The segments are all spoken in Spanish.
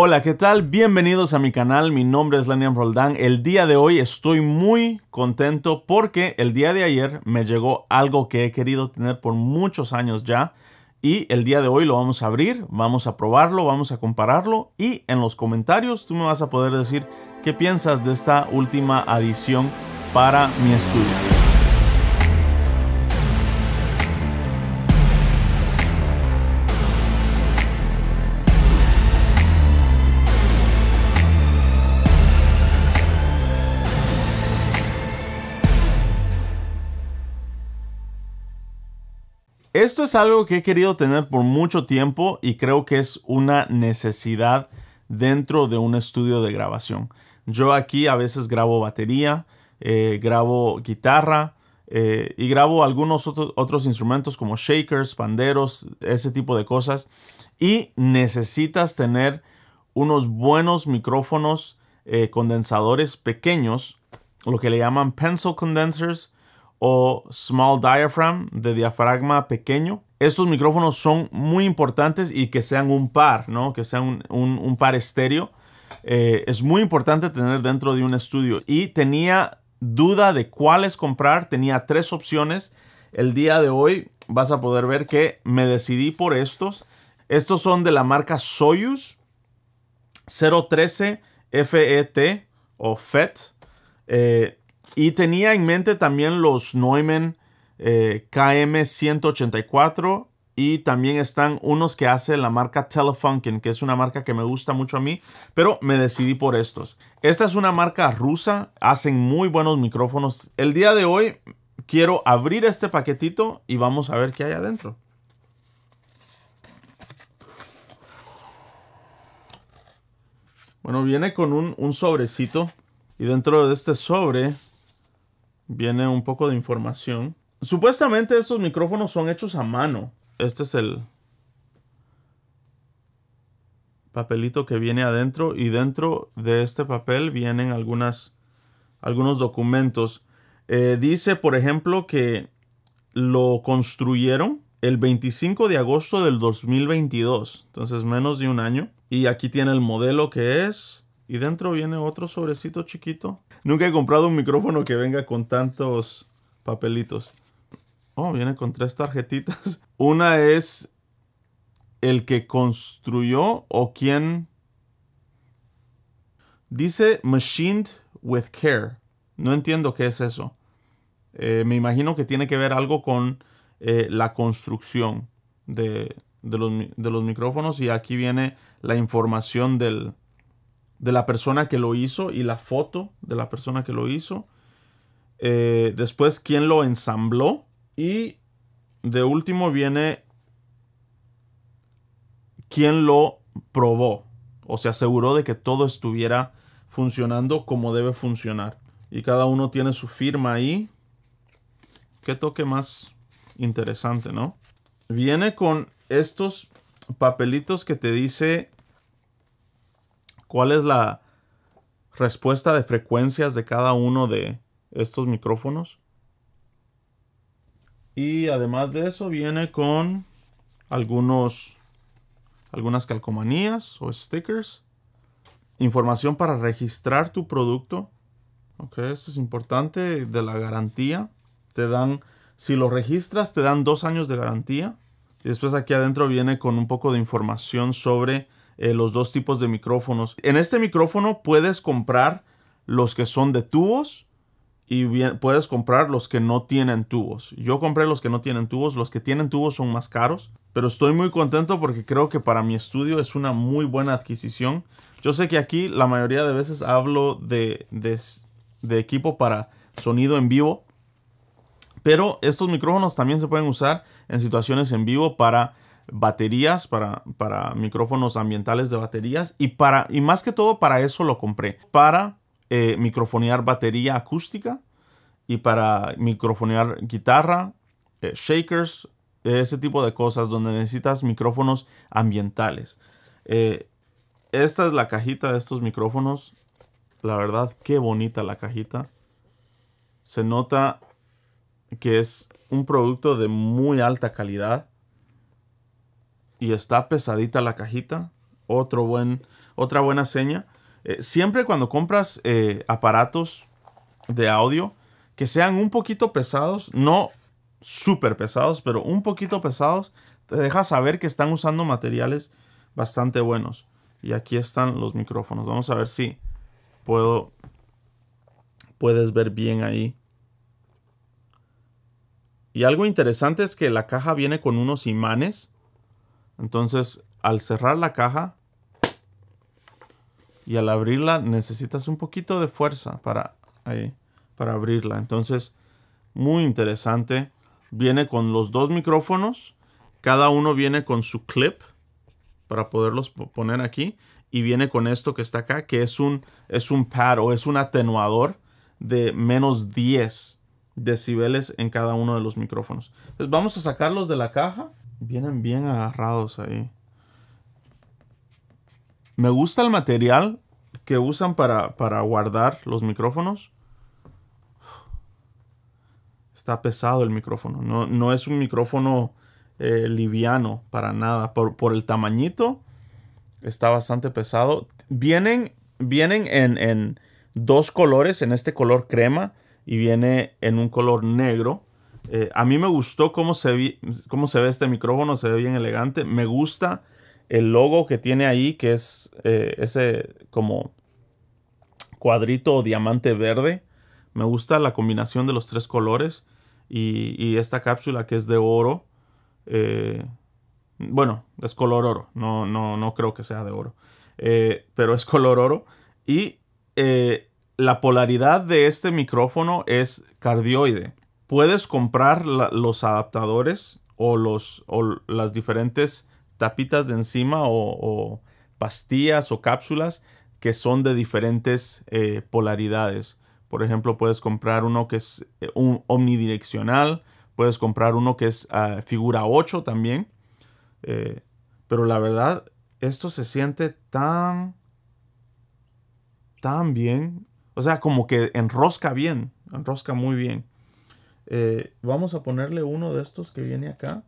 Hola, ¿qué tal? Bienvenidos a mi canal, mi nombre es Lanian Roldán. El día de hoy estoy muy contento porque el día de ayer me llegó algo que he querido tener por muchos años ya y el día de hoy lo vamos a abrir, vamos a probarlo, vamos a compararlo y en los comentarios tú me vas a poder decir qué piensas de esta última adición para mi estudio. Esto es algo que he querido tener por mucho tiempo y creo que es una necesidad dentro de un estudio de grabación. Yo aquí a veces grabo batería, eh, grabo guitarra eh, y grabo algunos otros instrumentos como shakers, panderos, ese tipo de cosas. Y necesitas tener unos buenos micrófonos eh, condensadores pequeños, lo que le llaman pencil condensers o small diaphragm de diafragma pequeño. Estos micrófonos son muy importantes y que sean un par, ¿no? Que sean un, par estéreo. Eh, es muy importante tener dentro de un estudio. Y tenía duda de cuáles comprar, tenía tres opciones. El día de hoy vas a poder ver que me decidí por estos. Estos son de la marca Soyuz 013 FET o FET. Eh, y tenía en mente también los Neumann eh, KM184 y también están unos que hace la marca Telefunken, que es una marca que me gusta mucho a mí, pero me decidí por estos. Esta es una marca rusa, hacen muy buenos micrófonos. El día de hoy quiero abrir este paquetito y vamos a ver qué hay adentro. Bueno, viene con un, un sobrecito y dentro de este sobre viene un poco de información. Supuestamente estos micrófonos son hechos a mano. Este es el papelito que viene adentro y dentro de este papel vienen algunas, algunos documentos. Eh, dice, por ejemplo, que lo construyeron el 25 de agosto del 2022, entonces menos de un año. Y aquí tiene el modelo que es. Y dentro viene otro sobrecito chiquito Nunca he comprado un micrófono que venga con tantos papelitos. Oh, viene con tres tarjetitas. Una es el que construyó o quien... Dice machined with care. No entiendo qué es eso. Eh, me imagino que tiene que ver algo con eh, la construcción de los micrófonos y aquí viene la información del, de la persona que lo hizo y la foto de la persona que lo hizo. Eh, después, quién lo ensambló. Y de último viene quién lo probó. O se aseguró de que todo estuviera funcionando como debe funcionar. Y cada uno tiene su firma ahí. Qué toque más interesante, ¿no? Viene con estos papelitos que te dice cuál es la respuesta de frecuencias de cada uno de estos micrófonos. Y además de eso viene con algunos algunas calcomanías o stickers, información para registrar tu producto. Ok, esto es importante de la garantía. Te dan si lo registras te dan dos años de garantía. Y después aquí adentro viene con un poco de información sobre eh, los dos tipos de micrófonos. En este micrófono puedes comprar los que son de tubos y puedes comprar los que no tienen tubos. Yo compré los que no tienen tubos, los que tienen tubos son más caros, pero estoy muy contento porque creo que para mi estudio es una muy buena adquisición. Yo sé que aquí la mayoría de veces hablo de, de, de equipo para sonido en vivo, pero estos micrófonos también se pueden usar en situaciones en vivo para baterías, para, para micrófonos ambientales de baterías y, para, y más que todo para eso lo compré, para eh, microfonear batería acústica y para microfonear guitarra, eh, shakers, ese tipo de cosas donde necesitas micrófonos ambientales. Eh, esta es la cajita de estos micrófonos. La verdad, qué bonita la cajita. Se nota que es un producto de muy alta calidad y está pesadita la cajita, otro buen, otra buena seña. Eh, siempre cuando compras eh, aparatos de audio que sean un poquito pesados, no súper pesados, pero un poquito pesados, te deja saber que están usando materiales bastante buenos. Y aquí están los micrófonos. Vamos a ver si puedo puedes ver bien ahí. Y algo interesante es que la caja viene con unos imanes entonces, al cerrar la caja y al abrirla, necesitas un poquito de fuerza para, para abrirla. Entonces, muy interesante. Viene con los dos micrófonos. Cada uno viene con su clip para poderlos poner aquí. Y viene con esto que está acá, que es un, es un pad o es un atenuador de menos 10 decibeles en cada uno de los micrófonos. Entonces vamos a sacarlos de la caja. Vienen bien agarrados ahí. Me gusta el material que usan para, guardar los micrófonos. Está pesado el micrófono. No, es un micrófono eh, liviano para nada. Por, el tamañito está bastante pesado. Vienen, vienen en, en dos colores. En este color crema y viene en un color negro. Eh, a mí me gustó cómo se, cómo se ve este micrófono, se ve bien elegante. Me gusta el logo que tiene ahí, que es eh, ese como cuadrito o diamante verde. Me gusta la combinación de los tres colores y, esta cápsula que es de oro. Eh, bueno, es color oro, no, no, no creo que sea de oro, pero es color oro. Y la polaridad de este micrófono es cardioide puedes comprar los adaptadores o, los, las diferentes tapitas de encima o, pastillas o cápsulas que son de diferentes eh, polaridades. Por ejemplo, puedes comprar uno que es eh, un omnidireccional, puedes comprar uno que es ah, figura 8 también. Eh, pero la verdad, esto se siente tan, tan bien. O sea, como que enrosca bien, enrosca muy bien. Eh, vamos a ponerle uno de estos que viene acá,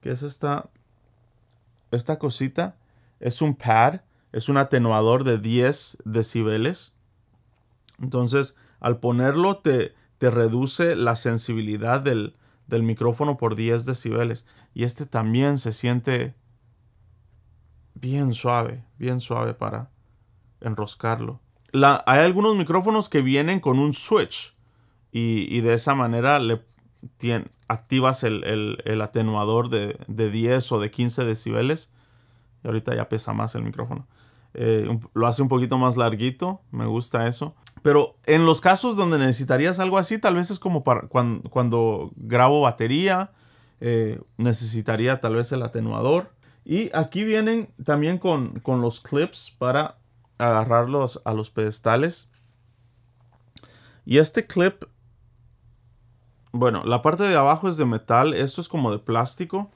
que es esta, esta cosita. Es un pad, es un atenuador de 10 decibeles. Entonces, al ponerlo te, te reduce la sensibilidad del, micrófono por 10 decibeles. Y este también se siente bien suave, bien suave para enroscarlo. hay algunos micrófonos que vienen con un switch y, de esa manera le activas el, atenuador de, 10 o de 15 decibeles. Y ahorita ya pesa más el micrófono. Eh, lo hace un poquito más larguito, me gusta eso. Pero en los casos donde necesitarías algo así, tal vez es como para, cuando, grabo batería, eh, necesitaría tal vez el atenuador. Y aquí vienen también con, con los clips para agarrarlos a los pedestales. Y este clip bueno, la parte de abajo es de metal, esto es como de plástico.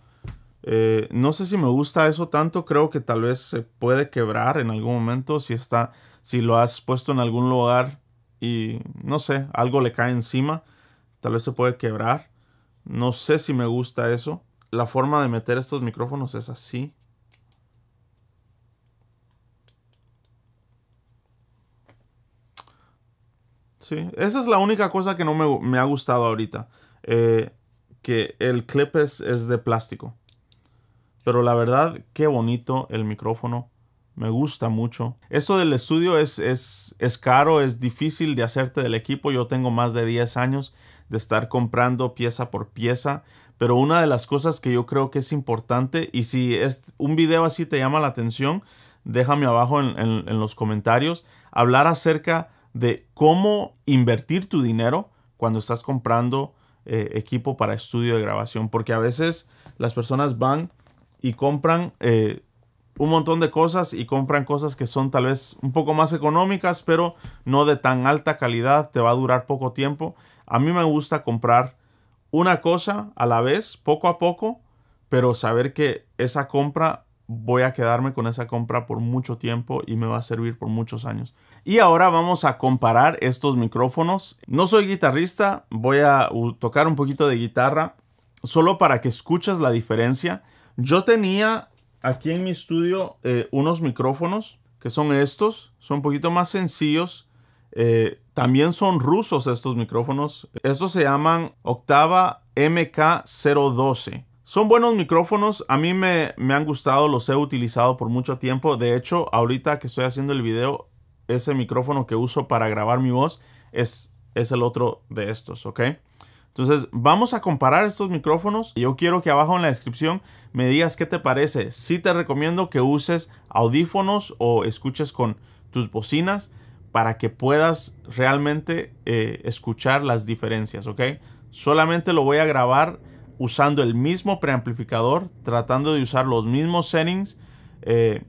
Eh, no sé si me gusta eso tanto, creo que tal vez se puede quebrar en algún momento si está, si lo has puesto en algún lugar y no sé, algo le cae encima, tal vez se puede quebrar. No sé si me gusta eso. La forma de meter estos micrófonos es así. Sí, esa es la única cosa que no me, ha gustado ahorita. Eh, que el clip es, de plástico. Pero la verdad, qué bonito el micrófono. Me gusta mucho. Esto del estudio es, es, es caro, es difícil de hacerte del equipo. Yo tengo más de 10 años de estar comprando pieza por pieza. Pero una de las cosas que yo creo que es importante, y si es un video así te llama la atención, déjame abajo en los comentarios, hablar acerca de cómo invertir tu dinero cuando estás comprando eh, equipo para estudio de grabación. Porque a veces las personas van y compran eh, un montón de cosas y compran cosas que son tal vez un poco más económicas, pero no de tan alta calidad, te va a durar poco tiempo. A mí me gusta comprar una cosa a la vez, poco a poco, pero saber que esa compra voy a quedarme con esa compra por mucho tiempo y me va a servir por muchos años. Y ahora vamos a comparar estos micrófonos. No soy guitarrista, voy a tocar un poquito de guitarra solo para que escuches la diferencia. Yo tenía aquí en mi estudio eh, unos micrófonos que son estos, son un poquito más sencillos. Eh, también son rusos estos micrófonos. Estos se llaman Octava MK012. Son buenos micrófonos, a mí me, han gustado, los he utilizado por mucho tiempo. De hecho, ahorita que estoy haciendo el video, ese micrófono que uso para grabar mi voz es, es el otro de estos, ¿ok? Entonces, vamos a comparar estos micrófonos. y Yo quiero que abajo en la descripción me digas qué te parece. Si te recomiendo que uses audífonos o escuches con tus bocinas para que puedas realmente eh, escuchar las diferencias, ¿ok? Solamente lo voy a grabar usando el mismo preamplificador, tratando de usar los mismos settings, eh,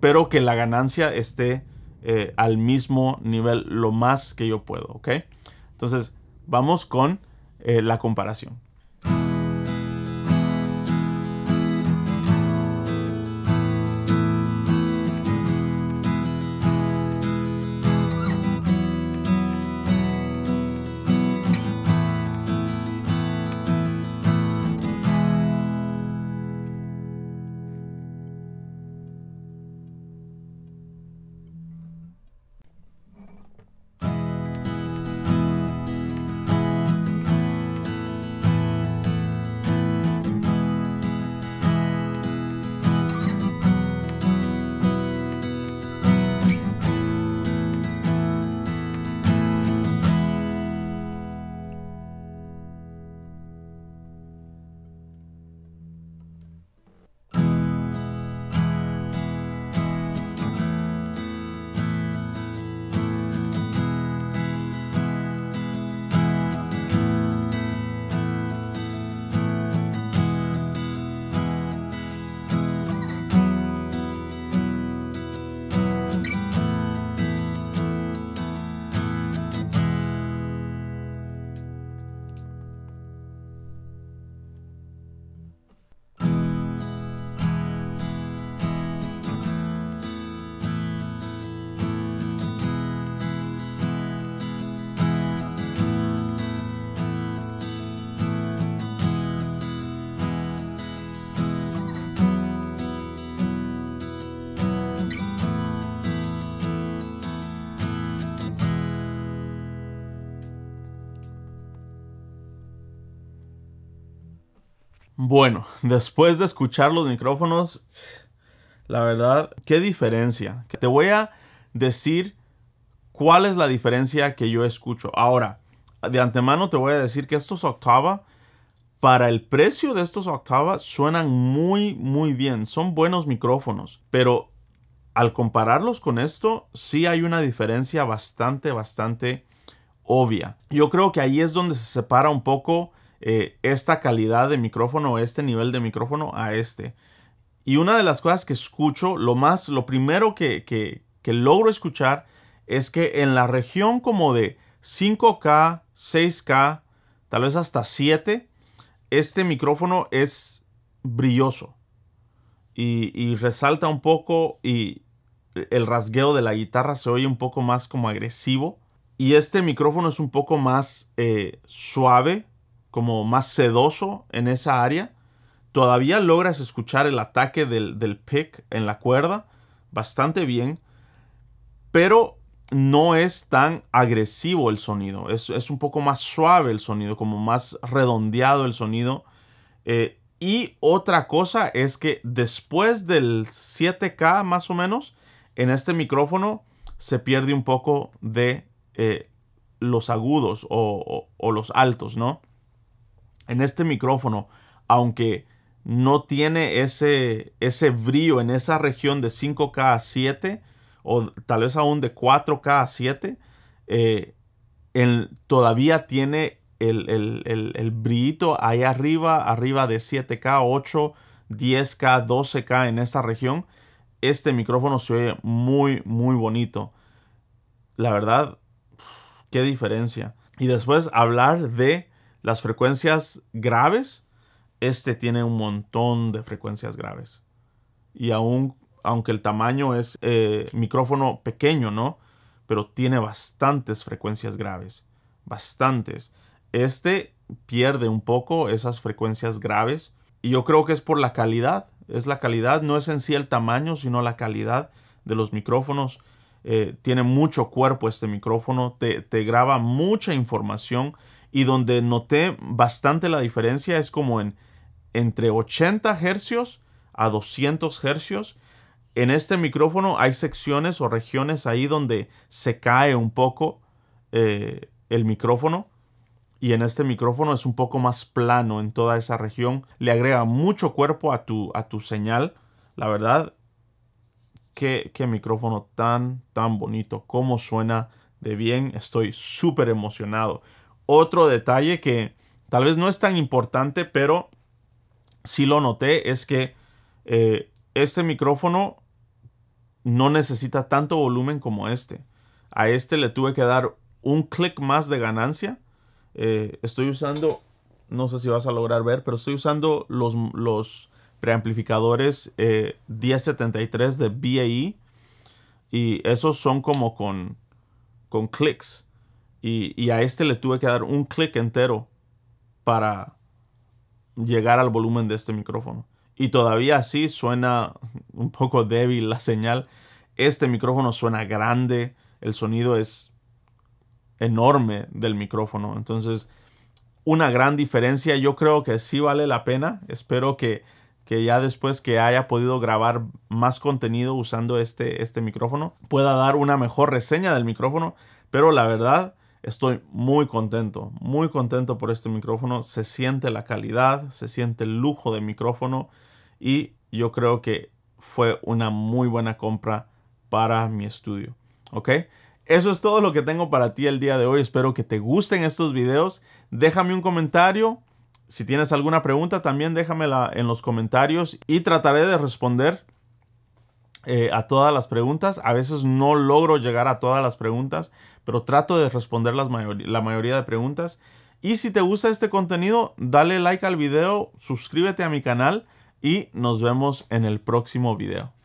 pero que la ganancia esté eh, al mismo nivel lo más que yo puedo, ¿ok? Entonces, vamos con eh, la comparación. Bueno, después de escuchar los micrófonos, la verdad, qué diferencia. Te voy a decir cuál es la diferencia que yo escucho. Ahora, de antemano te voy a decir que estos octava, para el precio de estos octava, suenan muy, muy bien. Son buenos micrófonos, pero al compararlos con esto, sí hay una diferencia bastante, bastante obvia. Yo creo que ahí es donde se separa un poco eh, esta calidad de micrófono, este nivel de micrófono a este. Y una de las cosas que escucho, lo más, lo primero que, que, logro escuchar es que en la región como de 5K, 6K, tal vez hasta 7, este micrófono es brilloso y, resalta un poco y el rasgueo de la guitarra se oye un poco más como agresivo y este micrófono es un poco más eh, suave como más sedoso en esa área. Todavía logras escuchar el ataque del, del pick en la cuerda bastante bien, pero no es tan agresivo el sonido. Es, un poco más suave el sonido, como más redondeado el sonido. Eh, y otra cosa es que después del 7K más o menos, en este micrófono se pierde un poco de eh, los agudos o, los altos, ¿no? en este micrófono, aunque no tiene ese, ese brillo en esa región de 5K a 7 o tal vez aún de 4K a 7, eh, todavía tiene el, el, el brillito ahí arriba, arriba de 7K, 8, 10K, 12K en esta región. Este micrófono se ve muy, muy bonito. La verdad, qué diferencia. Y después hablar de las frecuencias graves, este tiene un montón de frecuencias graves. Y aún, aunque el tamaño es eh, micrófono pequeño, ¿no? Pero tiene bastantes frecuencias graves. Bastantes. Este pierde un poco esas frecuencias graves. Y yo creo que es por la calidad. Es la calidad, no es en sí el tamaño, sino la calidad de los micrófonos. Eh, tiene mucho cuerpo este micrófono, te, te, graba mucha información y donde noté bastante la diferencia es como en entre 80 hercios a 200 hercios. En este micrófono hay secciones o regiones ahí donde se cae un poco eh, el micrófono y en este micrófono es un poco más plano en toda esa región. Le agrega mucho cuerpo a tu, a tu señal. La verdad, qué, qué micrófono tan, tan bonito. Cómo suena de bien. Estoy súper emocionado. Otro detalle que tal vez no es tan importante, pero sí lo noté, es que eh, este micrófono no necesita tanto volumen como este. A este le tuve que dar un clic más de ganancia. Eh, estoy usando, no sé si vas a lograr ver, pero estoy usando los, preamplificadores 1073 eh, de BAE. Y esos son como con, con clics. Y, a este le tuve que dar un clic entero para llegar al volumen de este micrófono. Y todavía así suena un poco débil la señal. Este micrófono suena grande, el sonido es enorme del micrófono. Entonces, una gran diferencia. Yo creo que sí vale la pena. Espero que, ya después que haya podido grabar más contenido usando este, este micrófono, pueda dar una mejor reseña del micrófono. Pero la verdad, Estoy muy contento, muy contento por este micrófono. Se siente la calidad, se siente el lujo del micrófono y yo creo que fue una muy buena compra para mi estudio. ¿Ok? Eso es todo lo que tengo para ti el día de hoy. Espero que te gusten estos videos. Déjame un comentario. Si tienes alguna pregunta, también déjamela en los comentarios y trataré de responder eh, a todas las preguntas. A veces no logro llegar a todas las preguntas, pero trato de responder las la mayoría de preguntas. Y si te gusta este contenido, dale like al video, suscríbete a mi canal y nos vemos en el próximo video.